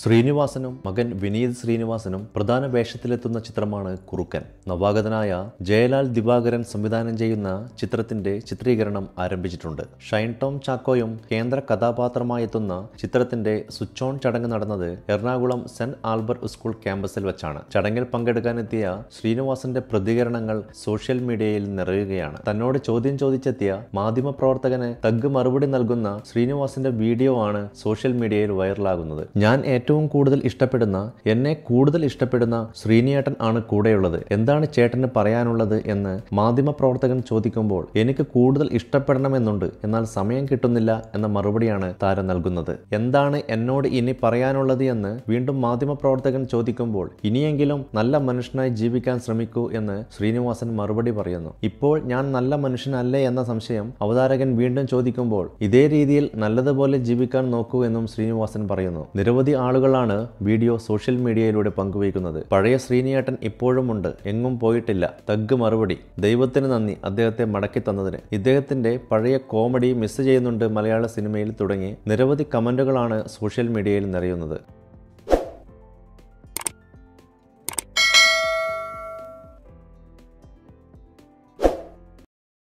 ശ്രീനിവാസനും മകൻ വിനീത് ശ്രീനിവാസനും പ്രധാന വേഷത്തിലെത്തുന്ന ചിത്രമാണ് കുറുക്കൻ നവാഗതനായ ജയലാൽ ദിവാകരൻ സംവിധാനം ചെയ്യുന്ന ചിത്രത്തിന്റെ ചിത്രീകരണം ആരംഭിച്ചിട്ടുണ്ട് ഷൈൻ ടോം ചാക്കോയും കേന്ദ്ര കഥാപാത്രമായി എത്തുന്ന ചിത്രത്തിന്റെ സ്വിച്ച് ഓൺ ചടങ്ങ് നടന്നത് എറണാകുളം സെന്റ് ആൽബർട്ട് സ്കൂൾ ക്യാമ്പസിൽ വെച്ചാണ് ചടങ്ങിൽ പങ്കെടുക്കാനെത്തിയ ശ്രീനിവാസന്റെ പ്രതികരണങ്ങൾ സോഷ്യൽ മീഡിയയിൽ നിറയുകയാണ് തന്നോട് ചോദ്യം ചോദിച്ചെത്തിയ പ്രവർത്തകന് തഗ് മറുപടി നൽകുന്ന ശ്രീനിവാസന്റെ വീഡിയോ ആണ് സോഷ്യൽ മീഡിയയിൽ വൈറലാകുന്നത് ഞാൻ ഏറ്റവും കൂടുതൽ ഇഷ്ടപ്പെടുന്ന എന്നെ കൂടുതൽ ഇഷ്ടപ്പെടുന്ന ശ്രീനിയേട്ടൻ ആണ് കൂടെയുള്ളത് എന്താണ് ചേട്ടന് പറയാനുള്ളത് എന്ന് പ്രവർത്തകൻ ചോദിക്കുമ്പോൾ എനിക്ക് കൂടുതൽ ഇഷ്ടപ്പെടണമെന്നുണ്ട് എന്നാൽ സമയം കിട്ടുന്നില്ല എന്ന മറുപടിയാണ് താരം നൽകുന്നത് എന്താണ് എന്നോട് ഇനി പറയാനുള്ളത് എന്ന് വീണ്ടും പ്രവർത്തകൻ ചോദിക്കുമ്പോൾ ഇനിയെങ്കിലും നല്ല മനുഷ്യനായി ജീവിക്കാൻ ശ്രമിക്കൂ എന്ന് ശ്രീനിവാസൻ മറുപടി പറയുന്നു ഇപ്പോൾ ഞാൻ നല്ല മനുഷ്യനല്ലേ എന്ന സംശയം അവതാരകൻ വീണ്ടും ചോദിക്കുമ്പോൾ ഇതേ രീതിയിൽ നല്ലതുപോലെ ജീവിക്കാൻ നോക്കൂ എന്നും ശ്രീനിവാസൻ പറയുന്നു നിരവധി ആളുകൾ ആളുകളാണ് വീഡിയോ സോഷ്യൽ മീഡിയയിലൂടെ പങ്കുവയ്ക്കുന്നത് പഴയ ശ്രീനിയേട്ടൻ ഇപ്പോഴും ഉണ്ട് എങ്ങും പോയിട്ടില്ല തഗ് മറുപടി ദൈവത്തിന് നന്ദി അദ്ദേഹത്തെ മടക്കി തന്നതിന് ഇദ്ദേഹത്തിന്റെ പഴയ കോമഡി മിസ് ചെയ്യുന്നുണ്ട് മലയാള സിനിമയിൽ തുടങ്ങി നിരവധി കമന്റുകളാണ് സോഷ്യൽ മീഡിയയിൽ നിറയുന്നത്